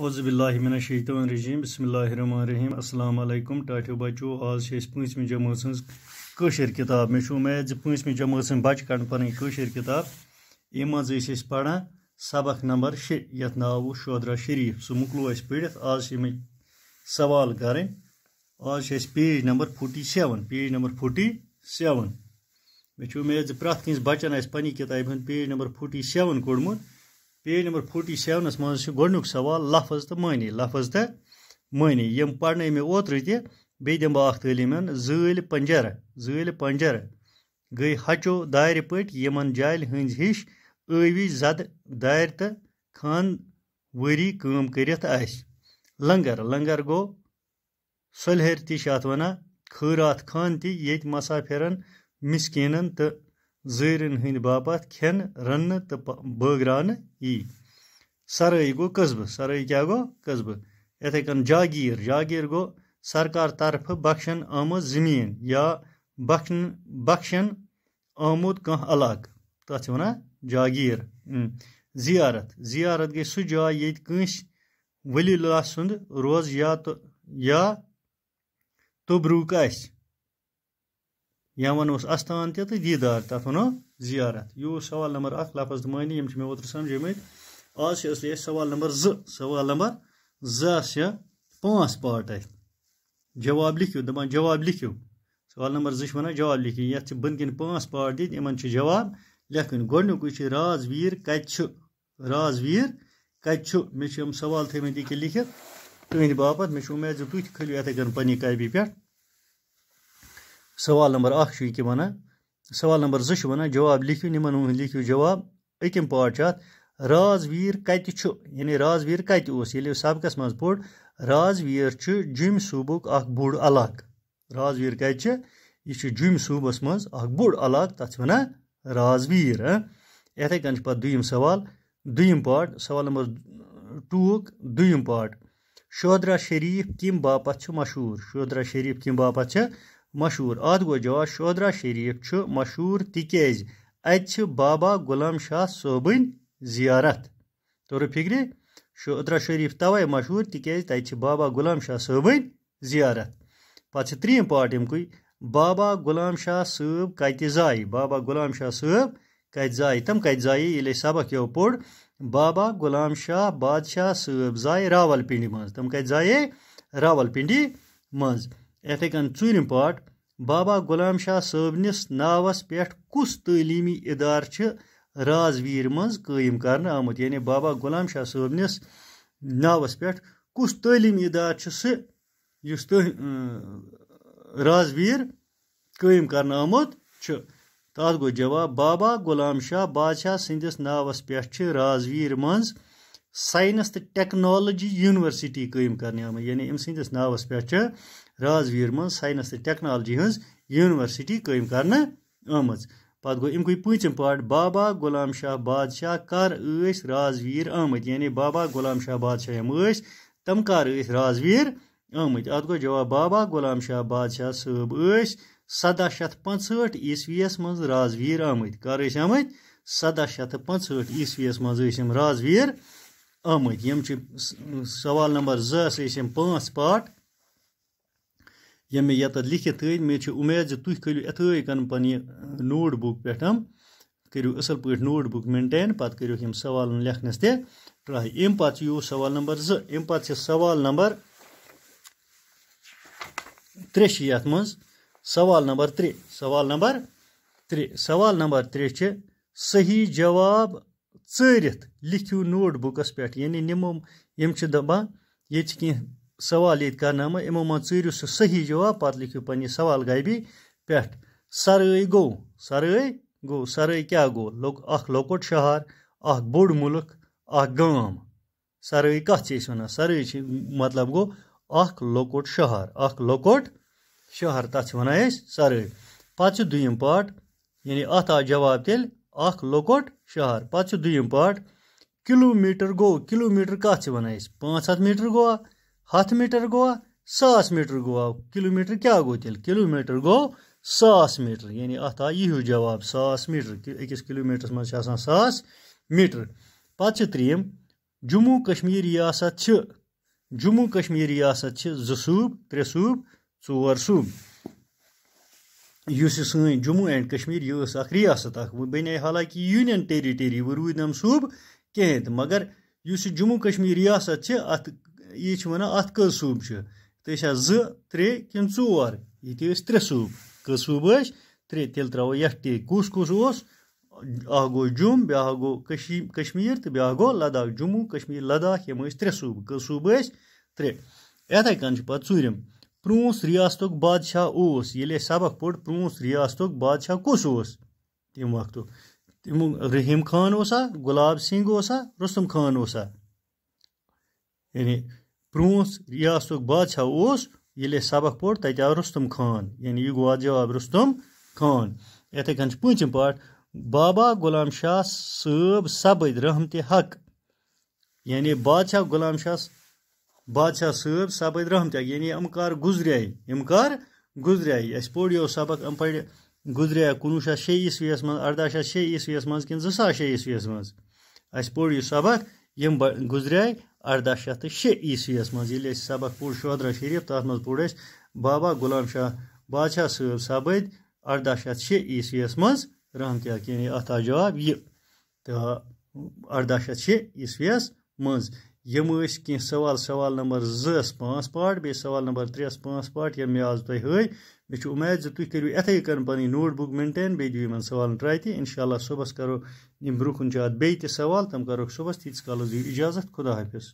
اعوذ باللہ من الشیطان الرجیم بسم اللہ الرحمن الرحیم السلام علیکم ٹاٹھو بچو آز چھ پنچمہ جماعت سن کشر کتاب مے امید پنچمہ جماعت سن بچہ کڑن پن کشر کتاب یہ مز پڑھان سبق نمبر شی یت ناو شودرا شریف سہ مکلو اس پڑھت آز چھ سوال کریں آج چھ page number forty seven page number forty seven مے امید پریت کنس بچن اس پنی کتاب ہند پیج نمبر فورٹی سیون کوڑمت پیج نمبر فوٹی سیونس مز سوال لفظ معنی لفظ تو مہی یہ پن اوتر تے بیم اختمین زیل پنجر زیل پنجر گئی ہچو پٔٹۍ پٹن جالہِ ہٕنٛز ہِش ٲوی زد دارِ تہٕ خان ؤری کٲم کٔرِتھ لنٛگر لنٛگر گوٚو لنگر تہِ چھِ اَتھ وَنان خٲرات خان تہِ ییٚتہِ تی مسافر تہٕ زٲیرَن ہٕنٛدۍ باپتھ کھٮ۪ن رَننہٕ تہٕ بٲگراونہٕ یی سرٲے گوٚو قصبہٕ سرٲے کیٛاہ گوٚو قصبہٕ یِتھَے کٔنۍ جاگیٖر جاگیٖر گوٚو سرکار طرفہٕ بخشَن آمٕژ زٔمیٖن یا بخشنہٕ بخشَن آمُت کانٛہہ علاقہٕ تَتھ چھِ وَنان جاگیٖر زِیارت زِیارت گٔے سُہ جاے ییٚتہِ کٲنٛسہِ ؤلی اللہ سُنٛد روز یا یا توٚبروٗک آسہِ یا وس آت دیدار تب و زیارت یہ اس سوال نمبر لفظ افظ تو معنی اوتر سمجھ مت آج سے سوال نمبر سوال نمبر زیادہ پانچ پارٹ اتاب جواب دو سوال نمبر زٕ چھِ وَنان جواب یَتھ کِنۍ پانٛژھ پاٹ دِتھ یِمن چھُ جواب لیکھٕنۍ لیکن چھُ راز ویٖر کَتہِ چھُ راز ویٖر کَتہِ چھُ مےٚ چھِ یِم سوال تھٲیمٕتۍ ییٚکیٛاہ لیکھِتھ تُہٕنٛدِ لتھ مےٚ چھُ اُمید زِ تُہۍ تہِ کھلو یِتھَے کٔنۍ پی کاپی پٮ۪ٹھ सवाल नंबर अख यह वन सवाल नंबर जो वन जवाब लिखो निमन लिखो जवाब अकम पार्ट अत राजवीर कत यानी राजवीर कत सबकस मज पोर राजवीर जुम सूबुक बोड़ अलग राजवीर कत यह जुम सूबस मज बोड़ अलग तथा वन राजवीर इथे कन पे दुम सवाल दुम पार्ट सवाल नंबर टूक दुम पार्ट शोदरा शरीफ कम बापत मशहूर शोदरा शरीफ कम बापत مشہوٗر اَتھ گوٚو جواب شودرا شریٖف چھُ مشہوٗر تِکیٛازِ اَتہِ چھِ بابا غلام شاہ صٲبٕنۍ زِیارت فِکرِ شودرا شریٖف تَوَے مشہوٗر تِکیٛازِ تَتہِ چھِ بابا غلام شاہ صٲبٕنۍ زِیارت پَتہٕ چھِ پات پاٹ امک بابا غلام شاہ صٲب کَتہِ زایہِ بابا غلام شاہ صٲب کَتہِ کَتہِ زایہِ تِم زایہِ ییٚلہِ اَسہِ سبق یو پوٚر بابا غلام شاہ بادشاہ صٲب زایہِ پِنٛڈِ منٛز تِم کَتہِ زایے رال پنڈی منٛز اتے کٔنۍ ژوٗرِم پاٹ بابا غلام شاہ صنس ناس پس تعلیمی ادار ر راز ویر منٛز قٲیِم کر آمُت یعنی بابا غلام شاہ صٲبنِس ناوَس پٮ۪ٹھ کُس نوس اِدارٕ چھُ سُہ یُس سہ راز قٲیِم قیم آمُت چھُ تَتھ گوٚو جواب بابا غلام شاہ بادشاہ سندس نا پھٹ راز و منٛز ساینس تہٕ ٹیکنالجی یوٗنیورسٹی قٲیِم کرنہٕ آمٕژ یعنی أمۍ سٕنٛدِس ناوَس پٮ۪ٹھ چھِ رازویٖر منٛز ساینس تہٕ ٹیکنالجی ہٕنٛز یوٗنیورسٹی قٲیِم کرنہٕ آمٕژ پَتہٕ گوٚو اَمہِ گٔے پٲنٛژِم پاٹ بابا غلام شاہ بادشاہ کر ٲسۍ رازویٖر آمٕتۍ یعنی بابا غلام شاہ بادشاہ یِم ٲسۍ تِم کر ٲسۍ رازویٖر آمٕتۍ اَتھ گوٚو جواب بابا غلام شاہ بادشاہ صٲب ٲسۍ سَداہ شیٚتھ پانٛژہٲٹھ عیٖسوی یَس منٛز رازویٖر آمٕتۍ کر ٲسۍ آمٕتۍ سَداہ شیٚتھ تہٕ پانٛژہٲٹھ عیٖسوی یَس منٛز ٲسۍ یِم رازویٖر آمٕتۍ یِم چھِ سوال نمبر زٕ ہَسا ٲسۍ یِم پانٛژھ پاٹ یِم مےٚ ییٚتٮ۪تھ لیٖکھِتھ تھٲے مےٚ چھِ اُمید زِ تُہۍ کٔرِو یِتھٕے کٔنۍ پَنٕنہِ نوٹ بُک پٮ۪ٹھ کٔرِو اَصٕل پٲٹھۍ نوٹ بُک مینٹین پَتہٕ کٔرِو یِم سوالَن لیکھنَس تہِ ٹرٛاے اَمہِ پَتہٕ چھُ یِہُس سوال نمبر زٕ اَمہِ پَتہٕ چھِ سوال نمبر ترٛےٚ چھِ یَتھ منٛز سوال نمبر ترٛےٚ سوال نمبر ترٛےٚ سوال نمبر ترٛےٚ چھِ صحیح جواب ژٲرِتھ لو نوٹ بُکَس پٮ۪ٹھ یعنی یِم چھِ دَپان ییٚتہِ چھِ کینٛہہ سوال ییٚتہِ یہی یِمو منٛز ژٲرِو سُہ صحیح جواب پَتہٕ پنٛنہِ سوال پٮ۪ٹھ سرٲے گوٚو سرٲے گوٚو سرٲے کیٛاہ گوٚو لوٚک اَکھ لۄکُٹ شہر اَکھ اَکھ بوٚڑ مُلک گام سرٲے کَتھ چھِ أسۍ وَنان سرٲے چھِ مطلب گوٚو اَکھ لۄکُٹ شہر اَکھ لۄکُٹ شہر تَتھ چھِ وَنان أسۍ سرٲے پَتہٕ چھِ دوٚیِم پاٹ یعنی اَتھ آو جواب تیٚلہِ اخ لۄکُٹ شہر پَتہٕ چھُ دوٚیِم پاٹ کِلوٗ میٖٹر گوٚو کِلوٗ میٖٹر کَتھ چھِ وَنان أسۍ پانٛژھ ہَتھ میٖٹر گوٚوا ہَتھ میٖٹر گوٚوا ساس میٖٹر گوٚوا کِلوٗ میٖٹر کیٛاہ گوٚو تیٚلہِ کِلوٗ میٖٹر گوٚو ساس میٖٹر یعنی اَتھ آو یہِ ہیوٗ جواب ساس میٖٹر کہِ أکِس کِلوٗ میٖٹرَس منٛز چھِ آسان ساس میٖٹر پَتہٕ چھِ ترٛیٚیِم جموں کشمیٖر ریاست چھِ جموں کشمیٖر ریاست چھِ زٕ صوٗب ترٛےٚ صوٗب ژور صوٗب یُس یہِ سٲنۍ جموں اینڈ کشمیر یہ ریاست اب بنیائی حالانکہ یونین ٹریٹری و رو نم صوب کھینک مگر یہِ جموں کشمیٖر رِیاست چھِ چھِ چھِ اَتھ اَتھ یہِ وَنان کٔژ زٕ ترٛےٚ کِنہٕ ژور ییٚتہِ ٲسۍ ترٛےٚ ٹور کٔژ تھی ٲسۍ ترٛےٚ تیٚلہِ ترٛاوو یَتھ تیل کُس کُس اوس کس گوٚو جوٚم جم گوٚو کٔشیٖر کشمیٖر تہٕ بیاا گوٚو لداخ جموں کشمیٖر لداخ یِم ٲسۍ ٲسۍ ترٛےٚ صوٗبہٕ صوٗبہٕ کٔژ ترٛےٚ صوب کٔنۍ ترے پَتہٕ ژوٗرِم پرونس ریاستک بادشاہ سبق پرونس ریاستک بادشاہ کس وقت رحیم خان اسا گلاب سنگھ اسا رسم خان یعنی پرونس ریاست بادشاہ سبق پوڑ آو رستم خان یعنی یہ گو جواب رستم خان اتھے کن پم پاٹ بابا غلام شاہ صب سبد رحمت حق یعنی بادشاہ غلام شاہ بادشاہ صٲب سپٔدۍ رحمتیاک یعنی یِم کر گُزریے یِم کر گُزریے اَسہِ پوٚر یہِ سبق یِم پٔرۍ گُزریے کُنوُہ شیٚتھ شیٚیہِ عیٖسویَس منٛز اَرداہ شیٚتھ شیٚیہِ عیٖسویَس منٛز کِنہٕ زٕ ساس شیٚیہِ عیٖسویَس منٛز اَسہِ پوٚر یہِ سبق یِم گُزریے اَرداہ شیٚتھ تہٕ شیٚے عیٖسویَس منٛز ییٚلہِ أسۍ سبق پوٚر شودرا شریٖف تَتھ منٛز پوٚر اَسہِ بابا غلام شاہ بادشاہ صٲب سپٔدۍ اَرداہ شیٚتھ شیٚے عیٖسویَس منٛز رحمتیاک یعنی اَتھ آو جواب یہِ تہٕ اَرداہ شیٚتھ شیٚے عیٖسویَس منٛز یم ٲسۍ کینٛہہ سوال سوال نمبر زٕس پانٛژھ پاٹ بیٚیہِ سوال نمبر ترس پانٛژھ پاٹ یِم مےٚ مےٚ آز تۄہہِ ہٲے چھُ اُمید زِ تُہۍ کٔرِو یِتھَے کٔنۍ پَنٕنۍ نوٹ بُک مینٹین بیٚیہِ دِیِو یِمَن بیم سوال ٹرائی تنشاء اللہ سوال تِم بہن اتوال تیٖتِس کالَس دِیِو اِجازت خدا حافِظ